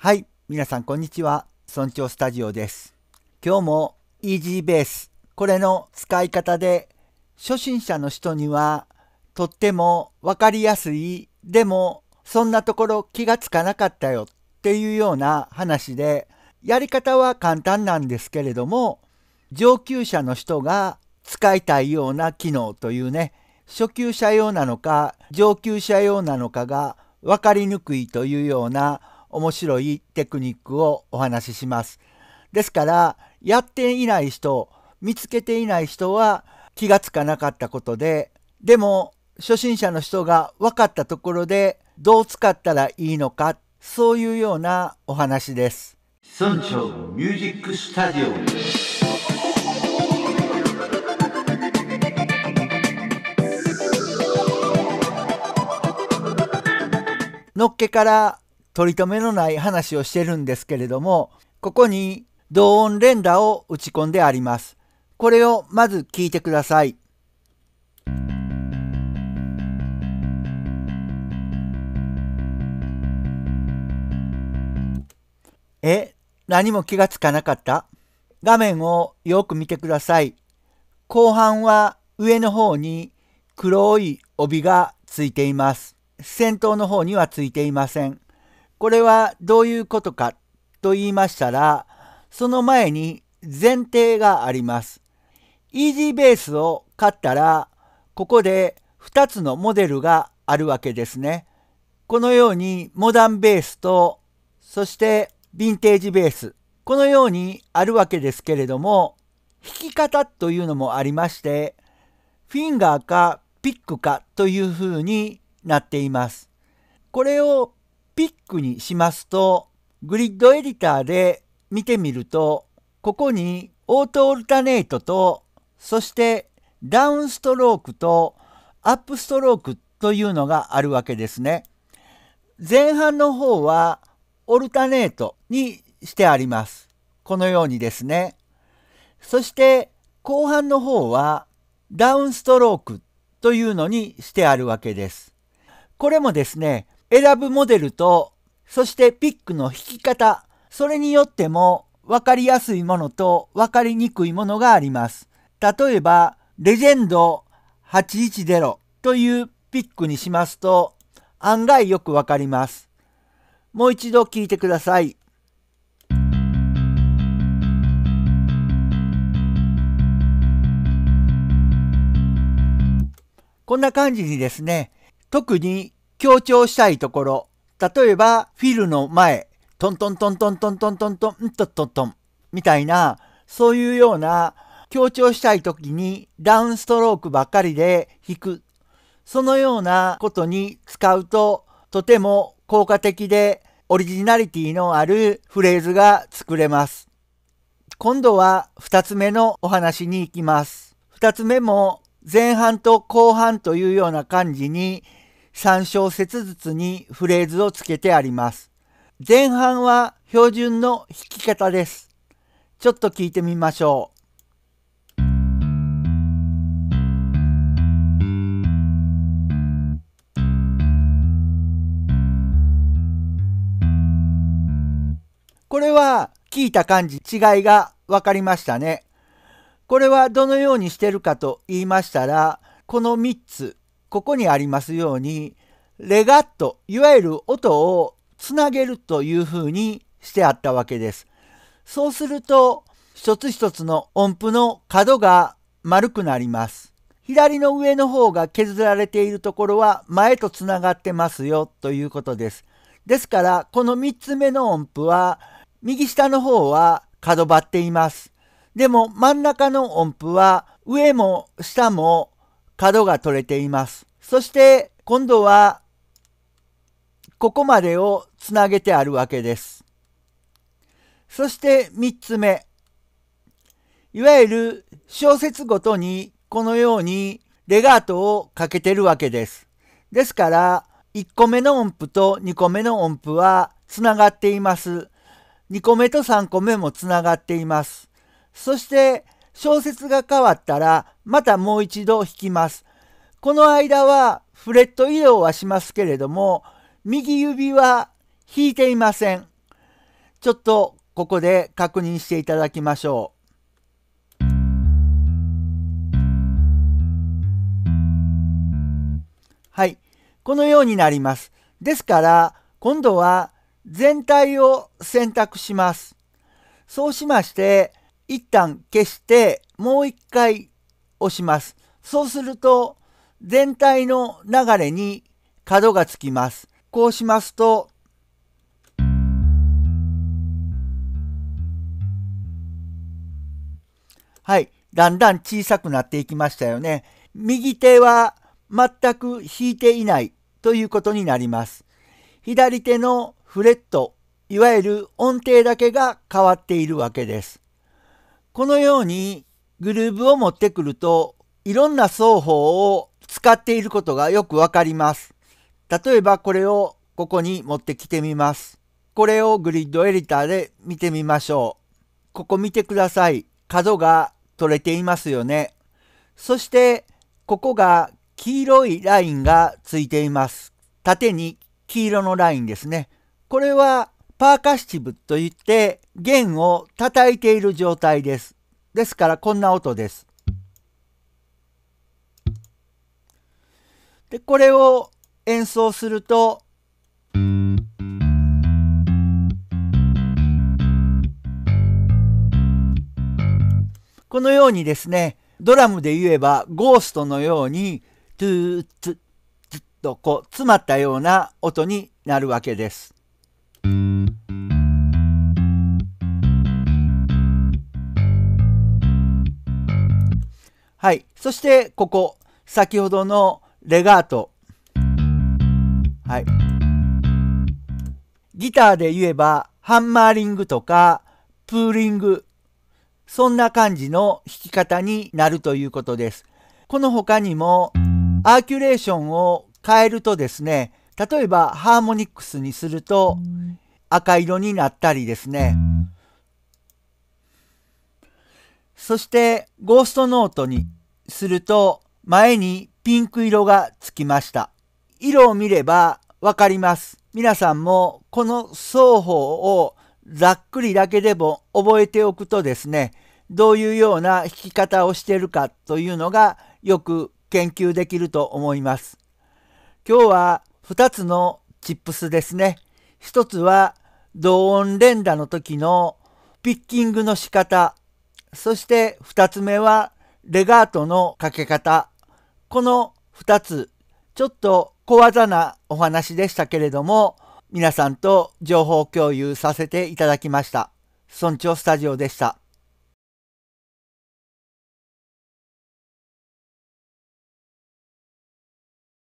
はい、皆さんこんにちは。村長スタジオです。今日も Easy Base これの使い方で初心者の人にはとっても分かりやすいでもそんなところ気がつかなかったよっていうような話でやり方は簡単なんですけれども上級者の人が使いたいような機能というね初級者用なのか上級者用なのかが分かりにくいというような面白いテクニックをお話しします。ですからやっていない人見つけていない人は気がつかなかったことででも初心者の人が分かったところでどう使ったらいいのかそういうようなお話です。村長ミュージックスタジオのっけから取り留めのない話をしてるんですけれども、ここに同音連打を打ち込んであります。これをまず聞いてください。え、何も気がつかなかった画面をよく見てください。後半は上の方に黒い帯がついています。先頭の方にはついていません。これはどういうことかと言いましたら、その前に前提があります。イージーベースを買ったら、ここで2つのモデルがあるわけですね。このようにモダンベースと、そしてヴィンテージベース、このようにあるわけですけれども、弾き方というのもありまして、フィンガーかピックかというふうになっています。これをピックにしますと、グリッドエディターで見てみると、ここにオートオルタネートと、そしてダウンストロークとアップストロークというのがあるわけですね。前半の方はオルタネートにしてあります。このようにですね。そして後半の方はダウンストロークというのにしてあるわけです。これもですね、選ぶモデルと、そしてピックの引き方、それによっても分かりやすいものと分かりにくいものがあります。例えば、レジェンド810というピックにしますと、案外よくわかります。もう一度聞いてください。こんな感じにですね、特に強調したいところ。例えば、フィルの前、トントントントントントントントン、トントントン、みたいな、そういうような、強調したい時にダウンストロークばっかりで弾く。そのようなことに使うと、とても効果的で、オリジナリティのあるフレーズが作れます。今度は二つ目のお話に行きます。二つ目も前半と後半というような感じに3小節ずつにフレーズをつけてあります。前半は標準の弾き方です。ちょっと聞いてみましょう。これは聞いた感じ違いが分かりましたね。これはどのようにしてるかと言いましたら、この3つここにありますようにレガットいわゆる音をつなげるというふうにしてあったわけです。そうすると一つ一つの音符の角が丸くなります。左の上の方が削られているところは前とつながってますよということです。ですからこの3つ目の音符は右下の方は角張っています。でも真ん中の音符は上も下も角が取れています。そして今度はここまでをつなげてあるわけです。そして3つ目。いわゆる小節ごとにこのようにレガートをかけてるわけです。ですから1個目の音符と2個目の音符はつながっています。2個目と3個目もつながっています。そして小節が変わったら、またもう一度弾きます。この間はフレット移動はしますけれども、右指は弾いていません。ちょっとここで確認していただきましょう。はい。このようになります。ですから、今度は全体を選択します。そうしまして、一旦消してもう一回押します。そうすると全体の流れに角がつきます。こうしますとはい、だんだん小さくなっていきましたよね。右手は全く弾いていないということになります。左手のフレット、いわゆる音程だけが変わっているわけです。このようにグルーブを持ってくるといろんな奏法を使っていることがよくわかります。例えばこれをここに持ってきてみます。これをグリッドエディターで見てみましょう。ここ見てください。角が取れていますよね。そしてここが黄色いラインがついています。縦に黄色のラインですね。これはパーカシティブといって弦を叩いている状態です。ですからこんな音です。で、これを演奏するとこのようにですね、ドラムで言えばゴーストのようにトゥーツッツッとこう詰まったような音になるわけです。はい。そして、ここ。先ほどのレガート。はい。ギターで言えば、ハンマーリングとか、プーリング。そんな感じの弾き方になるということです。この他にも、アーキュレーションを変えるとですね、例えばハーモニックスにすると赤色になったりですね。そしてゴーストノートにすると前にピンク色がつきました。色を見ればわかります。皆さんもこの双方をざっくりだけでも覚えておくとですね、どういうような弾き方をしているかというのがよく研究できると思います。今日は2つのチップスですね。1つは同音連打の時のピッキングの仕方そして2つ目はレガートのかけ方。この2つ、ちょっと小技なお話でしたけれども、皆さんと情報共有させていただきました。村長スタジオでした。